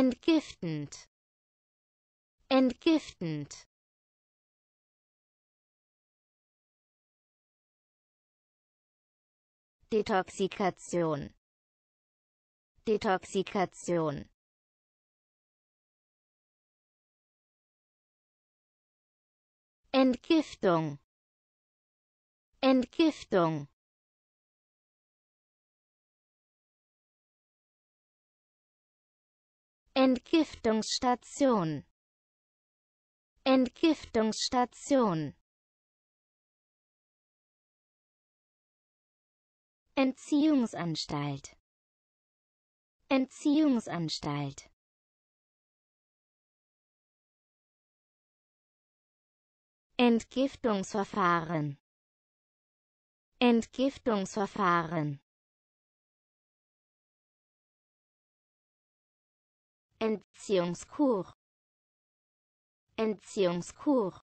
entgiftend entgiftend Detoxikation Detoxikation Entgiftung Entgiftung Entgiftungsstation Entgiftungsstation Entziehungsanstalt Entziehungsanstalt Entgiftungsverfahren Entgiftungsverfahren Entziehungskur Entziehungskur